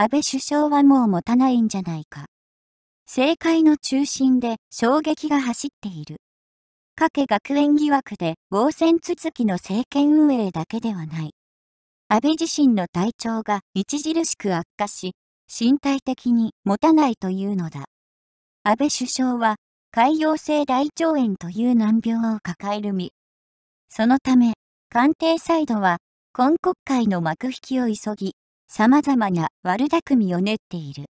安倍首相はもう持たないんじゃないか。政界の中心で衝撃が走っている。加計学園疑惑で防戦続きの政権運営だけではない。安倍自身の体調が著しく悪化し、身体的に持たないというのだ。安倍首相は、潰瘍性大腸炎という難病を抱える身。そのため、官邸サイドは、今国会の幕引きを急ぎ、様々な悪巧みを練っている。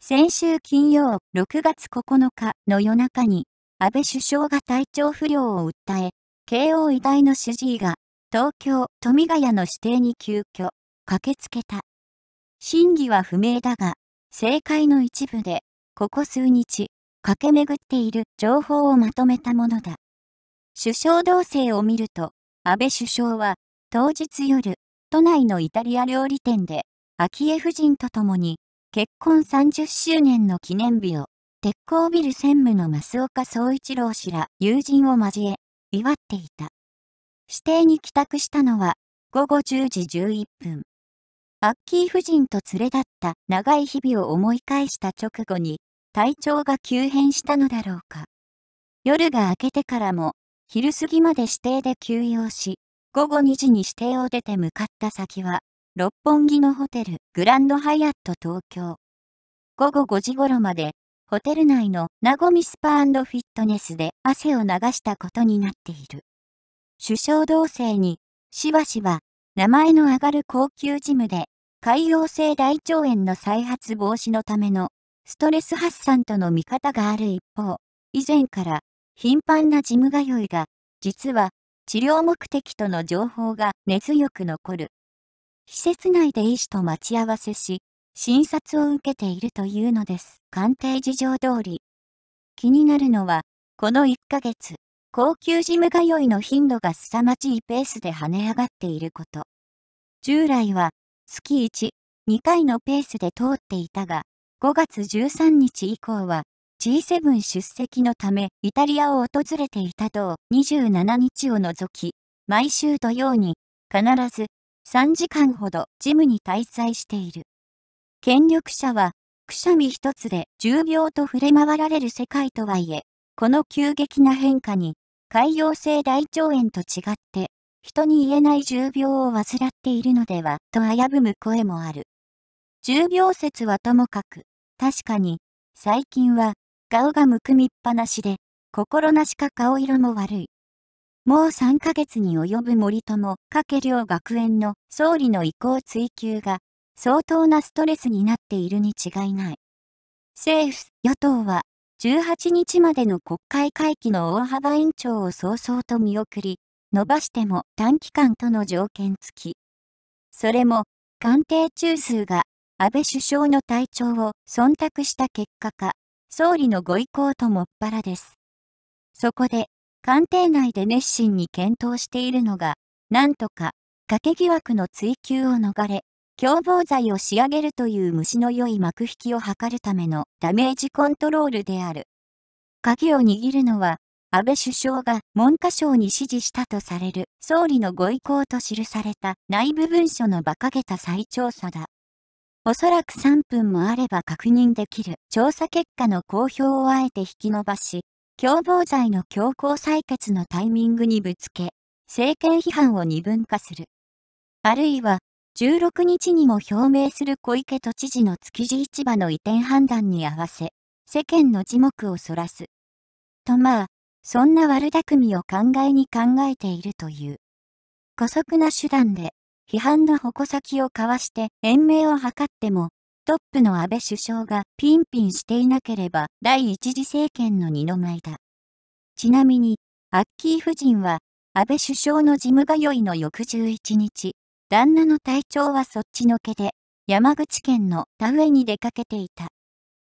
先週金曜6月9日の夜中に、安倍首相が体調不良を訴え、慶応医大の主治医が、東京富ヶ谷の指定に急遽、駆けつけた。真偽は不明だが、政界の一部で、ここ数日、駆け巡っている情報をまとめたものだ。首相同棲を見ると、安倍首相は、当日夜、都内のイタリア料理店で、昭恵夫人と共に、結婚30周年の記念日を、鉄鋼ビル専務の増岡総一郎氏ら友人を交え、祝っていた。指定に帰宅したのは、午後10時11分。アッキー夫人と連れ立った長い日々を思い返した直後に、体調が急変したのだろうか。夜が明けてからも、昼過ぎまで指定で休養し、午後2時に指定を出て向かった先は、六本木のホテルグランドハイアット東京。午後5時頃まで、ホテル内のナゴミスパフィットネスで汗を流したことになっている。首相同性に、しばしば、名前の上がる高級ジムで、海洋性大腸炎の再発防止のためのストレス発散との見方がある一方、以前から頻繁なジム通いが、実は治療目的との情報が根強く残る。施設内で医師と待ち合わせし、診察を受けているというのです。鑑定事情通り。気になるのは、この1ヶ月、高級ジム通いの頻度が凄まじいペースで跳ね上がっていること。従来は、月1、2回のペースで通っていたが、5月13日以降は、G7 出席のためイタリアを訪れていた同27日を除き、毎週土曜に必ず3時間ほどジムに滞在している。権力者はくしゃみ一つで重病と触れ回られる世界とはいえ、この急激な変化に、潰瘍性大腸炎と違って、人に言えない重病を患っているのでは、と危ぶむ声もある。重病説はともかく、確かに、最近は、顔がむくみっぱなしで、心なしか顔色も悪い。もう3ヶ月に及ぶ森友、かけ両学園の総理の意向追求が、相当なストレスになっているに違いない。政府、与党は、18日までの国会会期の大幅延長を早々と見送り、伸ばしても短期間との条件付き。それも、官邸中枢が安倍首相の体調を忖度した結果か、総理のご意向ともっぱらです。そこで、官邸内で熱心に検討しているのが、なんとか、賭け疑惑の追及を逃れ、共謀罪を仕上げるという虫の良い幕引きを図るためのダメージコントロールである。鍵を握るのは、安倍首相が文科省に指示したとされる総理のご意向と記された内部文書の馬鹿げた再調査だ。おそらく3分もあれば確認できる調査結果の公表をあえて引き延ばし、共謀罪の強行採決のタイミングにぶつけ、政権批判を二分化する。あるいは、16日にも表明する小池都知事の築地市場の移転判断に合わせ、世間の地目をそらす。とまあ、そんな悪巧みを考えに考えているという。古速な手段で批判の矛先を交わして延命を図っても、トップの安倍首相がピンピンしていなければ第一次政権の二の舞だ。ちなみに、アッキー夫人は、安倍首相の事務通いの翌11日、旦那の体調はそっちのけで、山口県の田植えに出かけていた。